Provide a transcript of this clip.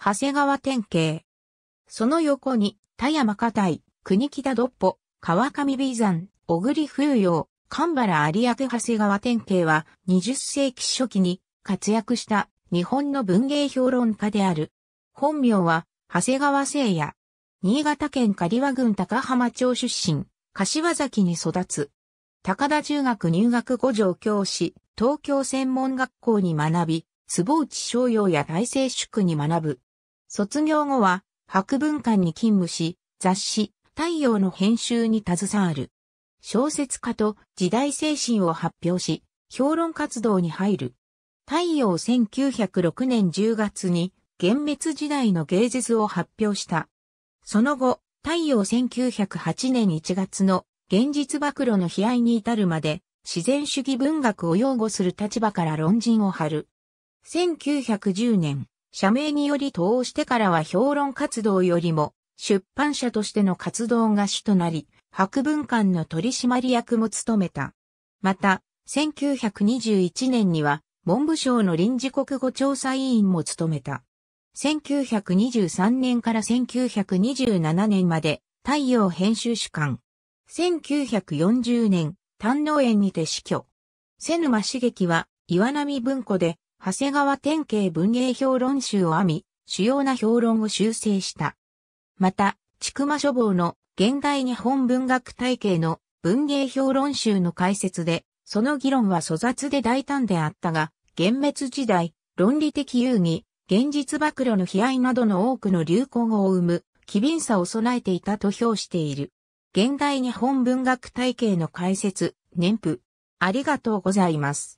長谷川典型。その横に、田山堅い、国北どっぽ、川上美山、小栗冬陽、神原有明長谷川典型は、20世紀初期に活躍した日本の文芸評論家である。本名は、長谷川聖也。新潟県刈羽郡高浜町出身、柏崎に育つ。高田中学入学後上京し、東京専門学校に学び、坪内商用や大成宿に学ぶ。卒業後は、博文館に勤務し、雑誌、太陽の編集に携わる。小説家と時代精神を発表し、評論活動に入る。太陽1906年10月に、幻滅時代の芸術を発表した。その後、太陽1908年1月の現実暴露の悲哀に至るまで、自然主義文学を擁護する立場から論陣を張る。1910年、社名により通してからは評論活動よりも出版社としての活動が主となり、博文館の取締役も務めた。また、1921年には文部省の臨時国語調査委員も務めた。1923年から1927年まで太陽編集主管。1940年、丹能園にて死去。瀬沼茂樹は岩波文庫で長谷川典型文芸評論集を編み、主要な評論を修正した。また、筑馬書房の現代日本文学体系の文芸評論集の解説で、その議論は粗雑で大胆であったが、幻滅時代、論理的遊戯、現実暴露の悲哀などの多くの流行語を生む、機敏さを備えていたと評している。現代日本文学体系の解説、年譜。ありがとうございます。